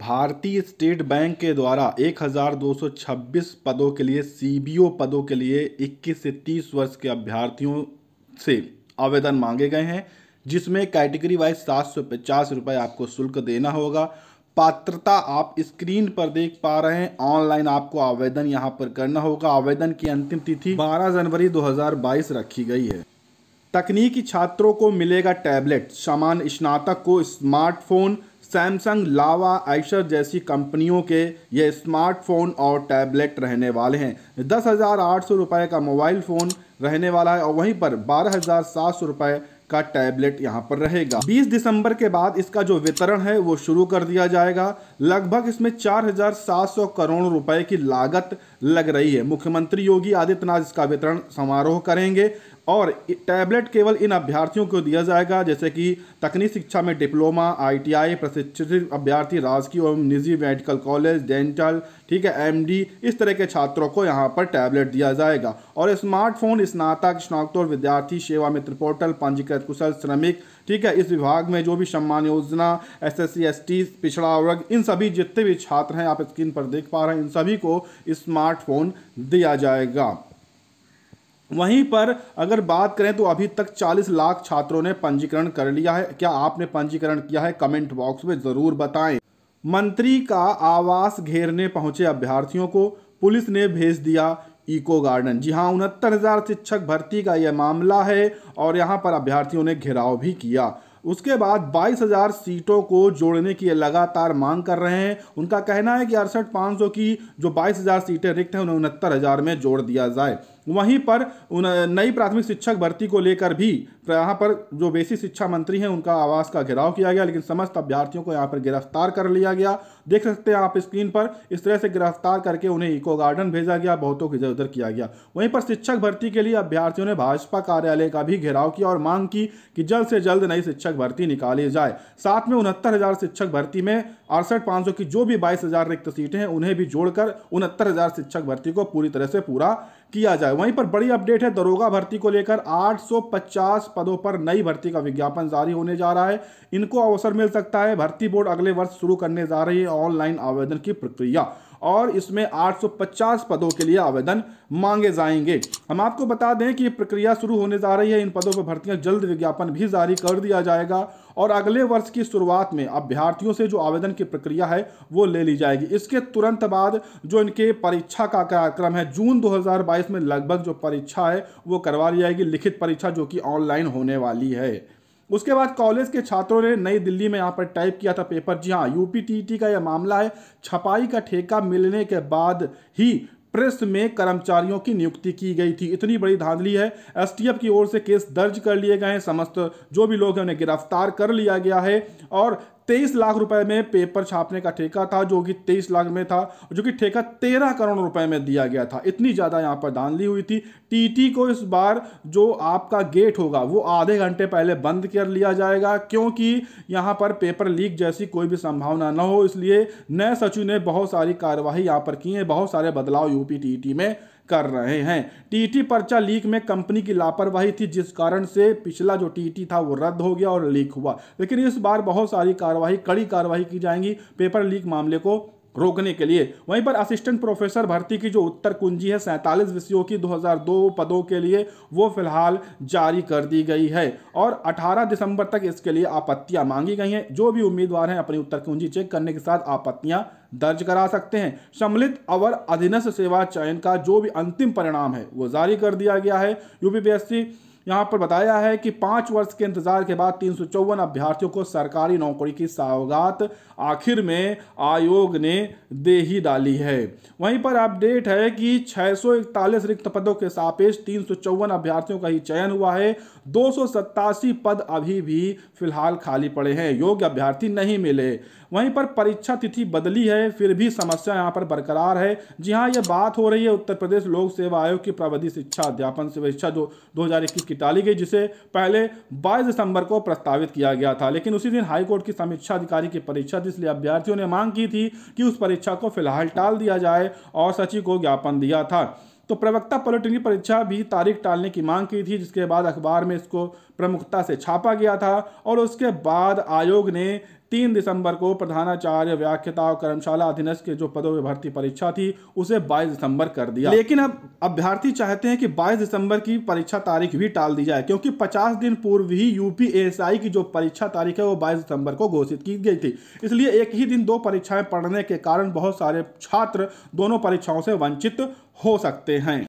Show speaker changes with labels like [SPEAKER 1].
[SPEAKER 1] भारतीय state bank के द्वारा 1226 पदों के लिए सीबीओ पदों के लिए 21 से 30 वर्ष के अभ्यर्थियों से आवेदन मांगे गए हैं जिसमें कैटेगरी वाइज सात सौ पचास रुपये आपको शुल्क देना होगा पात्रता आप स्क्रीन पर देख पा रहे हैं ऑनलाइन आपको आवेदन यहां पर करना होगा आवेदन की अंतिम तिथि 12 जनवरी 2022 रखी गई है तकनीकी छात्रों को मिलेगा टैबलेट सामान्य स्नातक को स्मार्टफोन सैमसंग लावा आइशर जैसी कंपनियों के ये स्मार्टफोन और टैबलेट रहने वाले हैं दस हज़ार आठ सौ रुपये का मोबाइल फ़ोन रहने वाला है और वहीं पर बारह हज़ार सात सौ रुपये का टैबलेट यहाँ पर रहेगा 20 दिसंबर के बाद इसका जो वितरण है वो शुरू कर दिया जाएगा लगभग इसमें 4,700 करोड़ रुपए की लागत लग रही है मुख्यमंत्री योगी आदित्यनाथ इसका वितरण समारोह करेंगे और टैबलेट केवल इन अभ्यर्थियों को दिया जाएगा जैसे कि तकनीक शिक्षा में डिप्लोमा आईटीआई प्रशिक्षित अभ्यर्थी राजकीय एवं निजी मेडिकल कॉलेज डेंटल ठीक है एमडी इस तरह के छात्रों को यहाँ पर टैबलेट दिया जाएगा और स्मार्टफोन स्नातक और विद्यार्थी सेवा मित्र पोर्टल पंजीकृत कुशल श्रमिक ठीक है इस विभाग में जो भी सम्मान योजना S S C S T पिछड़ा वर्ग इन सभी जितने भी छात्र हैं आप स्क्रीन पर देख पा रहे हैं इन सभी को स्मार्टफोन दिया जाएगा वहीं पर अगर बात करें तो अभी तक 40 लाख छात्रों ने पंजीकरण कर लिया है क्या आपने पंजीकरण किया है कमेंट बॉक्स में ज़रूर बताएं मंत्री का आवास घेरने पहुंचे अभ्यर्थियों को पुलिस ने भेज दिया इको गार्डन जी हाँ उनहत्तर हज़ार शिक्षक भर्ती का यह मामला है और यहाँ पर अभ्यर्थियों ने घेराव भी किया उसके बाद 22,000 सीटों को जोड़ने की लगातार मांग कर रहे हैं उनका कहना है कि अड़सठ की जो 22,000 सीटें रिक्त हैं उन्हें उनहत्तर में जोड़ दिया जाए वहीं पर नई प्राथमिक शिक्षक भर्ती को लेकर भी यहाँ पर जो बेसिक शिक्षा मंत्री हैं उनका आवास का घेराव किया गया लेकिन समस्त अभ्यर्थियों को यहाँ पर गिरफ्तार कर लिया गया देख सकते हैं आप स्क्रीन पर इस तरह से गिरफ्तार करके उन्हें इको गार्डन भेजा गया बहुतों को इधर उधर किया गया वहीं पर शिक्षक भर्ती के लिए अभ्यर्थियों ने भाजपा कार्यालय का भी घेराव किया और मांग की कि जल्द से जल्द नई शिक्षक भर्ती निकाली जाए साथ में उनहत्तर शिक्षक भर्ती में अड़सठ पाँच की जो भी बाईस रिक्त सीटें हैं उन्हें भी जोड़कर उनहत्तर शिक्षक भर्ती को पूरी तरह से पूरा किया जाए वहीं पर बड़ी अपडेट है दरोगा भर्ती को लेकर 850 पदों पर नई भर्ती का विज्ञापन जारी होने जा रहा है इनको अवसर मिल सकता है भर्ती बोर्ड अगले वर्ष शुरू करने जा रही है ऑनलाइन आवेदन की प्रक्रिया और इसमें 850 पदों के लिए आवेदन मांगे जाएंगे हम आपको बता दें कि प्रक्रिया शुरू होने जा रही है इन पदों पर भर्तियां जल्द विज्ञापन भी जारी कर दिया जाएगा और अगले वर्ष की शुरुआत में अभ्यर्थियों से जो आवेदन की प्रक्रिया है वो ले ली जाएगी इसके तुरंत बाद जो इनके परीक्षा का कार्यक्रम है जून 2022 में लगभग जो परीक्षा है वो करवा ली जाएगी लिखित परीक्षा जो कि ऑनलाइन होने वाली है उसके बाद कॉलेज के छात्रों ने नई दिल्ली में यहाँ पर टाइप किया था पेपर जी हाँ यूपी टी का यह मामला है छपाई का ठेका मिलने के बाद ही प्रेस में कर्मचारियों की नियुक्ति की गई थी इतनी बड़ी धांधली है एसटीएफ की ओर से केस दर्ज कर लिए गए हैं समस्त जो भी लोग हैं उन्हें गिरफ्तार कर लिया गया है और तेईस लाख रुपए में पेपर छापने का ठेका था जो कि तेईस लाख में था जो कि ठेका तेरह करोड़ रुपए में दिया गया था इतनी ज़्यादा यहाँ पर धांधली हुई थी टीटी को इस बार जो आपका गेट होगा वो आधे घंटे पहले बंद कर लिया जाएगा क्योंकि यहाँ पर पेपर लीक जैसी कोई भी संभावना न हो इसलिए नए सचिव ने बहुत सारी कार्यवाही यहाँ पर की है बहुत सारे बदलाव यूपी टीटी में कर रहे हैं टीटी पर्चा लीक में कंपनी की लापरवाही थी जिस कारण से पिछला जो टीटी था वो रद्द हो गया और लीक हुआ लेकिन इस बार बहुत सारी कार्रवाई कड़ी कार्रवाई की जाएंगी पेपर लीक मामले को रोकने के लिए वहीं पर असिस्टेंट प्रोफेसर भर्ती की जो उत्तर कुंजी है सैंतालीस विषयों की 2002 पदों के लिए वो फिलहाल जारी कर दी गई है और 18 दिसंबर तक इसके लिए आपत्तियां मांगी गई हैं जो भी उम्मीदवार हैं अपनी उत्तर कुंजी चेक करने के साथ आपत्तियां दर्ज करा सकते हैं सम्मिलित अवर अधीनस्थ सेवा चयन का जो भी अंतिम परिणाम है वो जारी कर दिया गया है यूपीपीएससी यहाँ पर बताया है कि पाँच वर्ष के इंतजार के बाद तीन अभ्यर्थियों को सरकारी नौकरी की सौगात आखिर में आयोग ने दे ही डाली है वहीं पर अपडेट है कि छः रिक्त पदों के सापेक्ष तीन अभ्यर्थियों का ही चयन हुआ है दो पद अभी भी फिलहाल खाली पड़े हैं योग्य अभ्यर्थी नहीं मिले वहीं पर परीक्षा तिथि बदली है फिर भी समस्या यहाँ पर बरकरार है जी हाँ यह बात हो रही है उत्तर प्रदेश लोक सेवा आयोग की प्रावधि शिक्षा अध्यापन शिक्षा जो दो की टाली गई जिसे पहले 22 दिसंबर को प्रस्तावित किया गया था लेकिन उसी दिन हाईकोर्ट की समीक्षा अधिकारी की परीक्षा थी इसलिए अभ्यर्थियों ने मांग की थी कि उस परीक्षा को फिलहाल टाल दिया जाए और सचिव को ज्ञापन दिया था तो प्रवक्ता पॉलिटेक्निक परीक्षा भी तारीख टालने की मांग की थी जिसके बाद अखबार में इसको प्रमुखता से छापा गया था और उसके बाद आयोग ने तीन दिसंबर को प्रधानाचार्य व्याख्याता और कर्मशाला अधीनस्थ के जो पदों में भर्ती परीक्षा थी उसे 22 दिसंबर कर दिया लेकिन अब अभ्यर्थी चाहते हैं कि 22 दिसंबर की परीक्षा तारीख भी टाल दी जाए क्योंकि 50 दिन पूर्व ही यूपी की जो परीक्षा तारीख है वो 22 दिसंबर को घोषित की गई थी इसलिए एक ही दिन दो परीक्षाएं पढ़ने के कारण बहुत सारे छात्र दोनों परीक्षाओं से वंचित हो सकते हैं